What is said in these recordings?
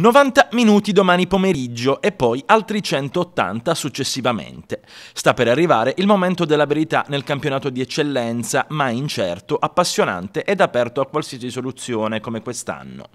90 minuti domani pomeriggio e poi altri 180 successivamente. Sta per arrivare il momento della verità nel campionato di eccellenza, ma incerto, appassionante ed aperto a qualsiasi soluzione come quest'anno.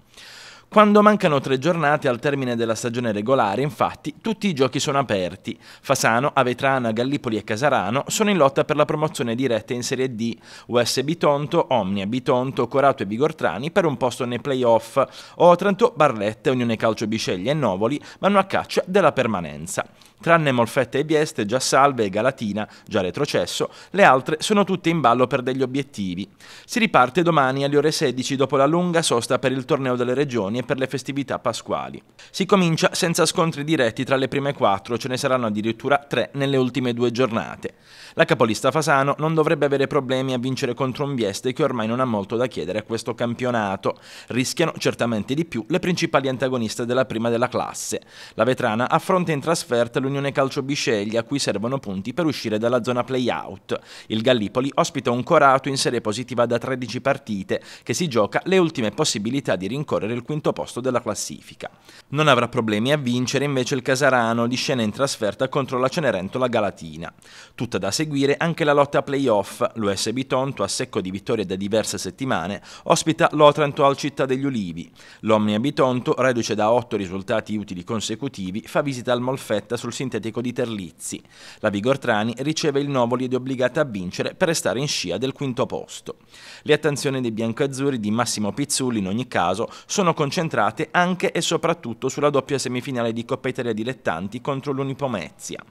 Quando mancano tre giornate al termine della stagione regolare, infatti, tutti i giochi sono aperti. Fasano, Avetrana, Gallipoli e Casarano sono in lotta per la promozione diretta in Serie D, USB Tonto, Omnia Bitonto, Corato e Bigortrani per un posto nei playoff. Otranto, Barletta, Unione Calcio Bisceglie e Novoli vanno a caccia della permanenza. Tranne Molfetta e Bieste, già salve e Galatina, già retrocesso, le altre sono tutte in ballo per degli obiettivi. Si riparte domani alle ore 16 dopo la lunga sosta per il torneo delle regioni e per le festività pasquali. Si comincia senza scontri diretti tra le prime quattro, ce ne saranno addirittura tre nelle ultime due giornate. La capolista Fasano non dovrebbe avere problemi a vincere contro un Bieste che ormai non ha molto da chiedere a questo campionato. Rischiano certamente di più le principali antagoniste della prima della classe. La Vetrana affronta in trasferta l'Unione Calcio Bisceglie a cui servono punti per uscire dalla zona play-out. Il Gallipoli ospita un Corato in serie positiva da 13 partite che si gioca le ultime possibilità di rincorrere il quinto quinto posto della classifica. Non avrà problemi a vincere invece il Casarano di scena in trasferta contro la Cenerentola Galatina. Tutta da seguire anche la lotta playoff, L'US Bitonto, a secco di vittorie da diverse settimane ospita l'Otranto al Città degli Ulivi. L'Omnia Bitonto, reduce da otto risultati utili consecutivi, fa visita al Molfetta sul sintetico di Terlizzi. La Vigortrani riceve il Novoli ed è obbligata a vincere per restare in scia del quinto posto. Le attenzioni dei biancazzurri di Massimo Pizzulli in ogni caso sono concentrate concentrate anche e soprattutto sulla doppia semifinale di Coppa Italia Dilettanti contro l'Unipomezia.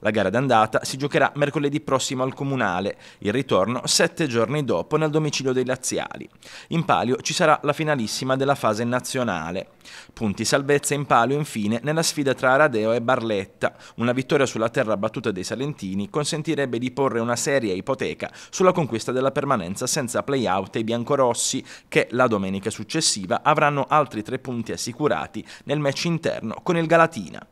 La gara d'andata si giocherà mercoledì prossimo al Comunale, il ritorno sette giorni dopo nel domicilio dei laziali. In palio ci sarà la finalissima della fase nazionale. Punti salvezza in palio infine nella sfida tra Aradeo e Barletta. Una vittoria sulla terra battuta dei Salentini consentirebbe di porre una seria ipoteca sulla conquista della permanenza senza play-out ai biancorossi che la domenica successiva avranno altri tre punti assicurati nel match interno con il Galatina.